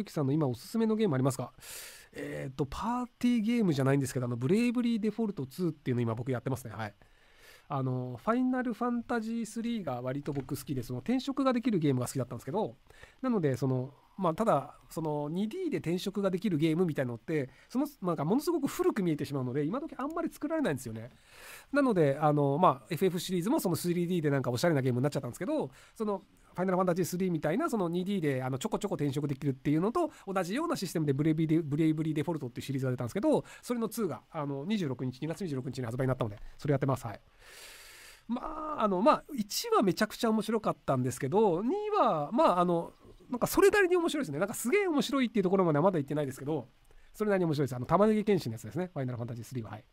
ゆきさんの今おすすめのゲームありますかえっ、ー、と、パーティーゲームじゃないんですけど、あの、ブレイブリーデフォルト2っていうの今僕やってますね。はい。あの、ファイナルファンタジー3が割と僕好きで、その転職ができるゲームが好きだったんですけど、なので、その、まあ、ただその 2D で転職ができるゲームみたいのってそのなんかものすごく古く見えてしまうので今時あんまり作られないんですよねなのであの、まあ、FF シリーズもその 3D でなんかおしゃれなゲームになっちゃったんですけどそのファイナルファンタジー3みたいなその 2D であのちょこちょこ転職できるっていうのと同じようなシステムでブレイビーブレイブリーデフォルトっていうシリーズが出たんですけどそれの2があの26日2月26日に発売になったのでそれやってますはいまああのまあ1はめちゃくちゃ面白かったんですけど2はまああのなんかそれなりに面白いですね。なんかすげえ面白いっていうところまではまだ言ってないですけど、それなりに面白いです。あの、玉ねぎ剣士のやつですね。ファイナルファンタジー3は。はい。